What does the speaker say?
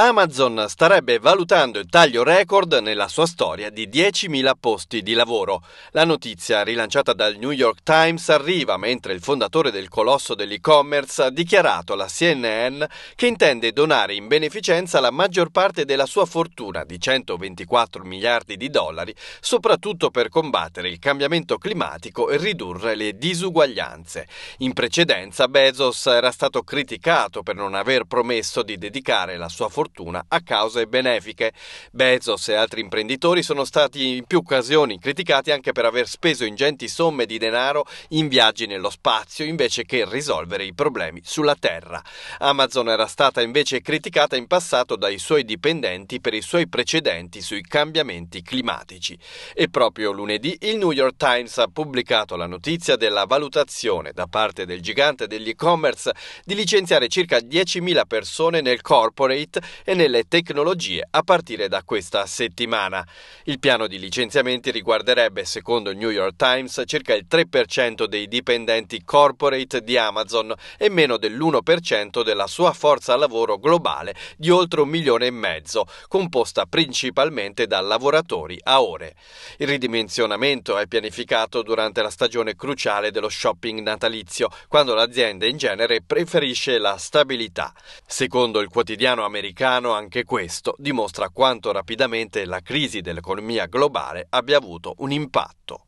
Amazon starebbe valutando il taglio record nella sua storia di 10.000 posti di lavoro. La notizia, rilanciata dal New York Times, arriva mentre il fondatore del colosso dell'e-commerce ha dichiarato alla CNN che intende donare in beneficenza la maggior parte della sua fortuna di 124 miliardi di dollari, soprattutto per combattere il cambiamento climatico e ridurre le disuguaglianze. In precedenza Bezos era stato criticato per non aver promesso di dedicare la sua fortuna fortuna a cause benefiche. Bezos e altri imprenditori sono stati in più occasioni criticati anche per aver speso ingenti somme di denaro in viaggi nello spazio invece che risolvere i problemi sulla Terra. Amazon era stata invece criticata in passato dai suoi dipendenti per i suoi precedenti sui cambiamenti climatici. E proprio lunedì il New York Times ha pubblicato la notizia della valutazione da parte del gigante degli e-commerce di licenziare circa 10.000 persone nel corporate e nelle tecnologie a partire da questa settimana. Il piano di licenziamenti riguarderebbe, secondo il New York Times, circa il 3% dei dipendenti corporate di Amazon e meno dell'1% della sua forza lavoro globale di oltre un milione e mezzo, composta principalmente da lavoratori a ore. Il ridimensionamento è pianificato durante la stagione cruciale dello shopping natalizio, quando l'azienda in genere preferisce la stabilità. Secondo il quotidiano americano, americano anche questo dimostra quanto rapidamente la crisi dell'economia globale abbia avuto un impatto.